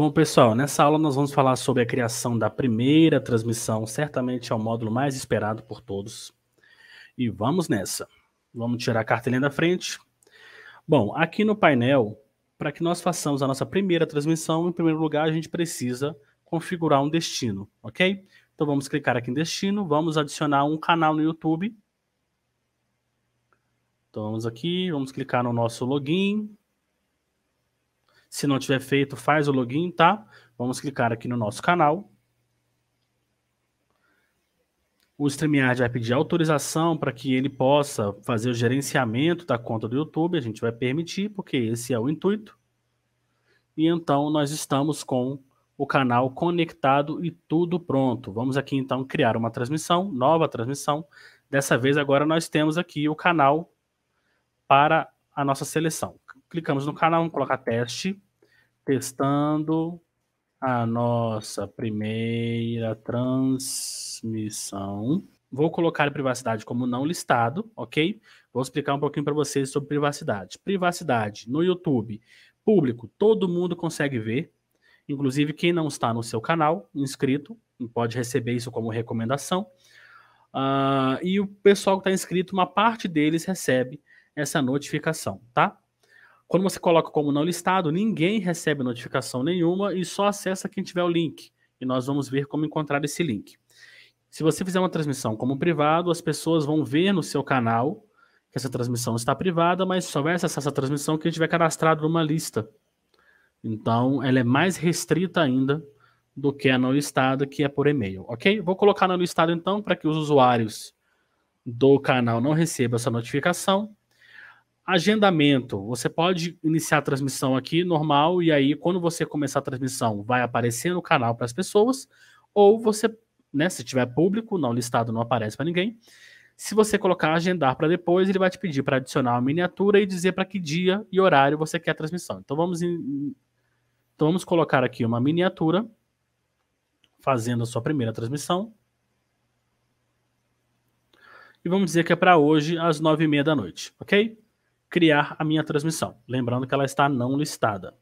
Bom, pessoal, nessa aula nós vamos falar sobre a criação da primeira transmissão, certamente é o módulo mais esperado por todos. E vamos nessa. Vamos tirar a cartelinha da frente. Bom, aqui no painel, para que nós façamos a nossa primeira transmissão, em primeiro lugar, a gente precisa configurar um destino, ok? Então vamos clicar aqui em destino, vamos adicionar um canal no YouTube. Então vamos aqui, vamos clicar no nosso login, se não tiver feito, faz o login, tá? Vamos clicar aqui no nosso canal. O StreamYard vai pedir autorização para que ele possa fazer o gerenciamento da conta do YouTube. A gente vai permitir, porque esse é o intuito. E então nós estamos com o canal conectado e tudo pronto. Vamos aqui então criar uma transmissão, nova transmissão. Dessa vez agora nós temos aqui o canal para a nossa seleção clicamos no canal, vamos colocar teste, testando a nossa primeira transmissão. Vou colocar privacidade como não listado, ok? Vou explicar um pouquinho para vocês sobre privacidade. Privacidade no YouTube, público, todo mundo consegue ver, inclusive quem não está no seu canal inscrito, pode receber isso como recomendação. Uh, e o pessoal que está inscrito, uma parte deles recebe essa notificação, tá? Quando você coloca como não listado, ninguém recebe notificação nenhuma e só acessa quem tiver o link. E nós vamos ver como encontrar esse link. Se você fizer uma transmissão como privado, as pessoas vão ver no seu canal que essa transmissão está privada, mas só vai acessar essa transmissão quem tiver cadastrado numa lista. Então, ela é mais restrita ainda do que a não listada, que é por e-mail, ok? Vou colocar na listada então para que os usuários do canal não recebam essa notificação agendamento. Você pode iniciar a transmissão aqui normal e aí quando você começar a transmissão vai aparecer no canal para as pessoas ou você, né, se tiver público, não listado, não aparece para ninguém. Se você colocar agendar para depois, ele vai te pedir para adicionar a miniatura e dizer para que dia e horário você quer a transmissão. Então vamos in... então vamos colocar aqui uma miniatura fazendo a sua primeira transmissão. E vamos dizer que é para hoje às nove e meia da noite, ok? criar a minha transmissão. Lembrando que ela está não listada.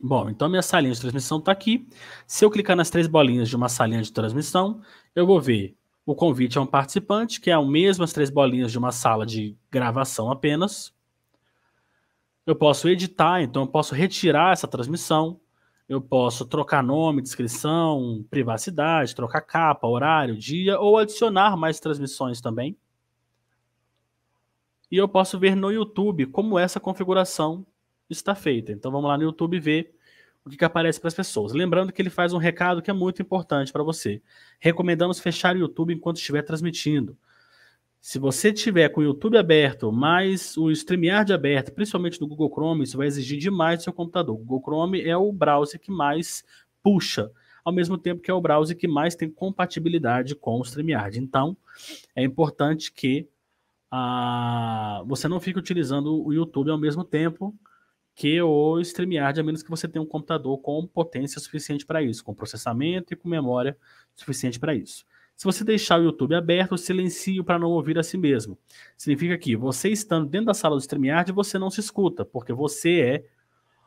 Bom, então minha salinha de transmissão está aqui. Se eu clicar nas três bolinhas de uma salinha de transmissão, eu vou ver o convite a um participante, que é o mesmo as três bolinhas de uma sala de gravação apenas. Eu posso editar, então eu posso retirar essa transmissão. Eu posso trocar nome, descrição, privacidade, trocar capa, horário, dia ou adicionar mais transmissões também e eu posso ver no YouTube como essa configuração está feita. Então vamos lá no YouTube ver o que, que aparece para as pessoas. Lembrando que ele faz um recado que é muito importante para você. Recomendamos fechar o YouTube enquanto estiver transmitindo. Se você tiver com o YouTube aberto, mas o StreamYard aberto, principalmente no Google Chrome, isso vai exigir demais do seu computador. O Google Chrome é o browser que mais puxa, ao mesmo tempo que é o browser que mais tem compatibilidade com o StreamYard. Então, é importante que a, ah, você não fica utilizando o YouTube ao mesmo tempo que o StreamYard, a menos que você tenha um computador com potência suficiente para isso, com processamento e com memória suficiente para isso. Se você deixar o YouTube aberto, silencio para não ouvir a si mesmo. Significa que você estando dentro da sala do StreamYard, você não se escuta, porque você é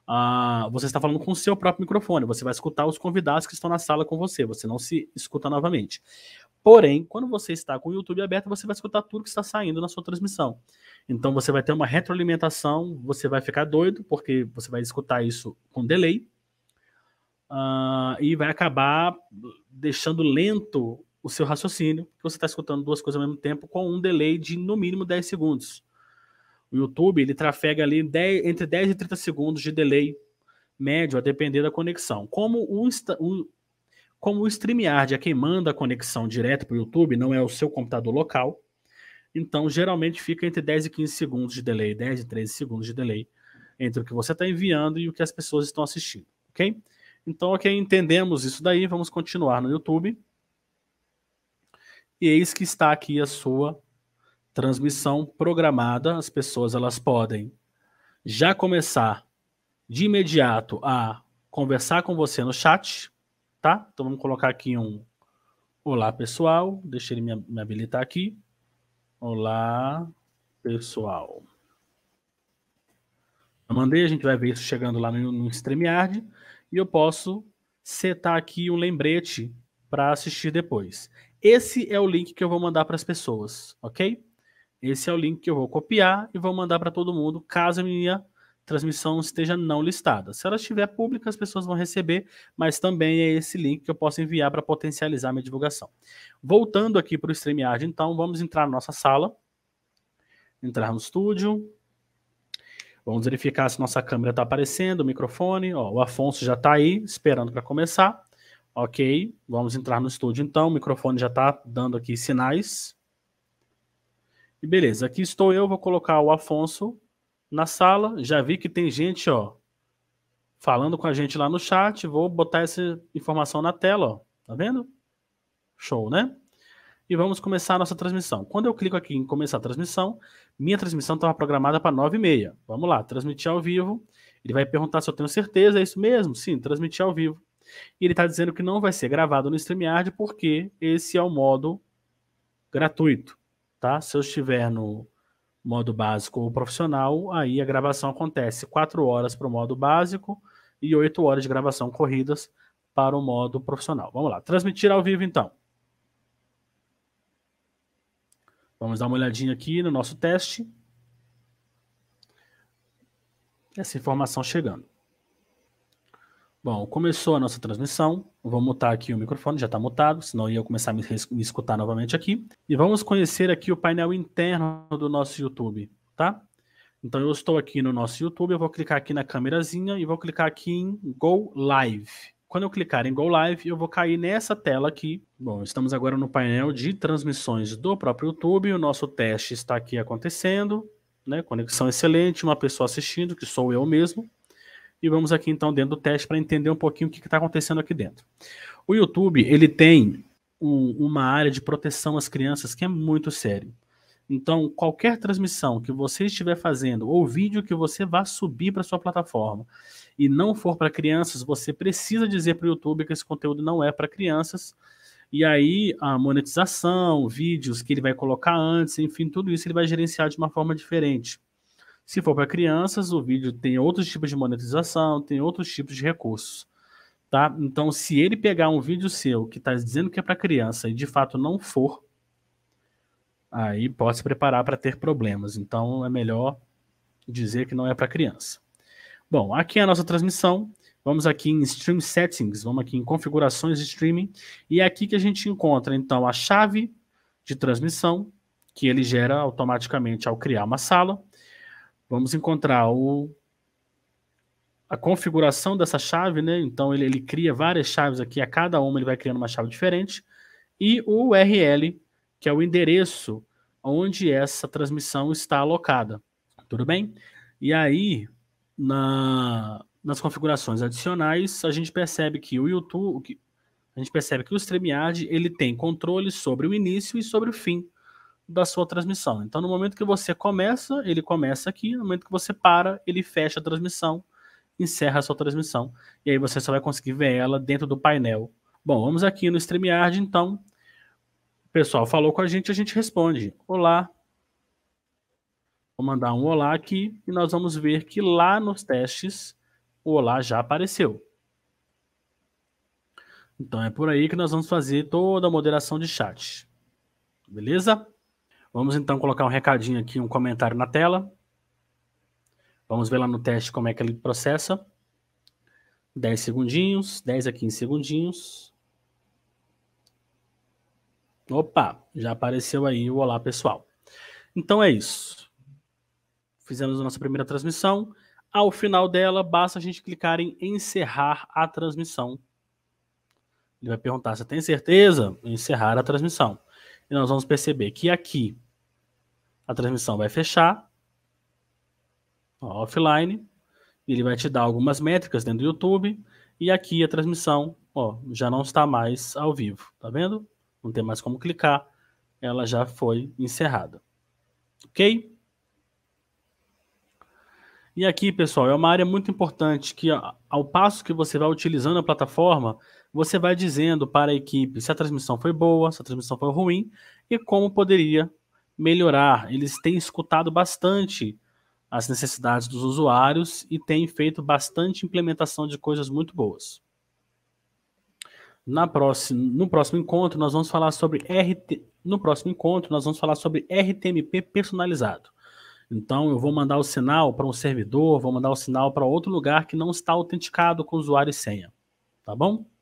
ah, você está falando com o seu próprio microfone, você vai escutar os convidados que estão na sala com você, você não se escuta novamente. Porém, quando você está com o YouTube aberto, você vai escutar tudo que está saindo na sua transmissão. Então você vai ter uma retroalimentação, você vai ficar doido, porque você vai escutar isso com delay. Uh, e vai acabar deixando lento o seu raciocínio, porque você está escutando duas coisas ao mesmo tempo, com um delay de no mínimo 10 segundos. O YouTube ele trafega ali 10, entre 10 e 30 segundos de delay médio, a depender da conexão. Como o, o, como o StreamYard é quem manda a conexão direto para o YouTube, não é o seu computador local, então geralmente fica entre 10 e 15 segundos de delay, 10 e 13 segundos de delay entre o que você está enviando e o que as pessoas estão assistindo, ok? Então, ok, entendemos isso daí, vamos continuar no YouTube. E eis que está aqui a sua transmissão programada. As pessoas elas podem já começar de imediato a conversar com você no chat, tá? Então vamos colocar aqui um olá pessoal, deixa ele me, me habilitar aqui. Olá pessoal. Eu mandei, a gente vai ver isso chegando lá no, no StreamYard e eu posso setar aqui um lembrete para assistir depois. Esse é o link que eu vou mandar para as pessoas, ok? Esse é o link que eu vou copiar e vou mandar para todo mundo, caso a minha transmissão esteja não listada. Se ela estiver pública, as pessoas vão receber, mas também é esse link que eu posso enviar para potencializar a minha divulgação. Voltando aqui para o StreamYard, então, vamos entrar na nossa sala, entrar no estúdio, vamos verificar se nossa câmera está aparecendo, o microfone, ó, o Afonso já está aí, esperando para começar. Ok, vamos entrar no estúdio então, o microfone já está dando aqui sinais. E beleza, aqui estou eu, vou colocar o Afonso na sala. Já vi que tem gente, ó, falando com a gente lá no chat. Vou botar essa informação na tela, ó. Tá vendo? Show, né? E vamos começar a nossa transmissão. Quando eu clico aqui em começar a transmissão, minha transmissão estava programada para 9h30. Vamos lá, transmitir ao vivo. Ele vai perguntar se eu tenho certeza, é isso mesmo? Sim, transmitir ao vivo. E ele está dizendo que não vai ser gravado no StreamYard porque esse é o modo gratuito, tá? Se eu estiver no modo básico ou profissional, aí a gravação acontece 4 horas para o modo básico e 8 horas de gravação corridas para o modo profissional. Vamos lá, transmitir ao vivo então. Vamos dar uma olhadinha aqui no nosso teste. Essa informação chegando. Bom, começou a nossa transmissão. Vou mutar aqui o microfone, já está mutado, senão eu ia começar a me, me, escutar novamente aqui. E vamos conhecer aqui o painel interno do nosso YouTube, tá? Então eu estou aqui no nosso YouTube, eu vou clicar aqui na câmerazinha e vou clicar aqui em Go Live. Quando eu clicar em Go Live, eu vou cair nessa tela aqui. Bom, estamos agora no painel de transmissões do próprio YouTube. O nosso teste está aqui acontecendo, né? Conexão excelente, uma pessoa assistindo, que sou eu mesmo. E vamos aqui então dentro do teste para entender um pouquinho o que está acontecendo aqui dentro. O YouTube ele tem um, uma área de proteção às crianças que é muito sério. Então, qualquer transmissão que você estiver fazendo ou vídeo que você vá subir para sua plataforma e não for para crianças, você precisa dizer para o YouTube que esse conteúdo não é para crianças. E aí a monetização, vídeos que ele vai colocar antes, enfim, tudo isso ele vai gerenciar de uma forma diferente. Se for para crianças, o vídeo tem outros tipos de monetização, tem outros tipos de recursos. Tá? Então, se ele pegar um vídeo seu que está dizendo que é para criança e de fato não for, aí pode se preparar para ter problemas. Então, é melhor dizer que não é para criança. Bom, aqui é a nossa transmissão. Vamos aqui em Stream Settings, vamos aqui em Configurações de Streaming. E é aqui que a gente encontra, então, a chave de transmissão que ele gera automaticamente ao criar uma sala vamos encontrar o, a configuração dessa chave, né? Então ele, ele cria várias chaves aqui, a cada uma ele vai criando uma chave diferente, e o URL, que é o endereço onde essa transmissão está alocada. Tudo bem? E aí, na, nas configurações adicionais, a gente percebe que o YouTube, a gente percebe que o StreamYard ele tem controle sobre o início e sobre o fim da sua transmissão. Então, no momento que você começa, ele começa aqui, no momento que você para, ele fecha a transmissão, encerra a sua transmissão, e aí você só vai conseguir ver ela dentro do painel. Bom, vamos aqui no StreamYard, então. O pessoal falou com a gente, a gente responde. Olá. Vou mandar um olá aqui, e nós vamos ver que lá nos testes, o olá já apareceu. Então é por aí que nós vamos fazer toda a moderação de chat. Beleza? Vamos então colocar um recadinho aqui, um comentário na tela. Vamos ver lá no teste como é que ele processa. 10 segundinhos, 10 a 15 segundinhos. Opa, já apareceu aí o olá pessoal. Então é isso. Fizemos a nossa primeira transmissão. Ao final dela, basta a gente clicar em encerrar a transmissão. Ele vai perguntar se tem certeza encerrar a transmissão. E nós vamos perceber que aqui a transmissão vai fechar ó, offline, ele vai te dar algumas métricas dentro do YouTube e aqui a transmissão ó, já não está mais ao vivo, tá vendo? Não tem mais como clicar, ela já foi encerrada, ok? E aqui, pessoal, é uma área muito importante que ao passo que você vai utilizando a plataforma, você vai dizendo para a equipe se a transmissão foi boa, se a transmissão foi ruim e como poderia melhorar. Eles têm escutado bastante as necessidades dos usuários e têm feito bastante implementação de coisas muito boas. Na próxima, no próximo encontro nós vamos falar sobre RT, no próximo encontro nós vamos falar sobre RTMP personalizado. Então eu vou mandar o sinal para um servidor, vou mandar o sinal para outro lugar que não está autenticado com usuário e senha, tá bom?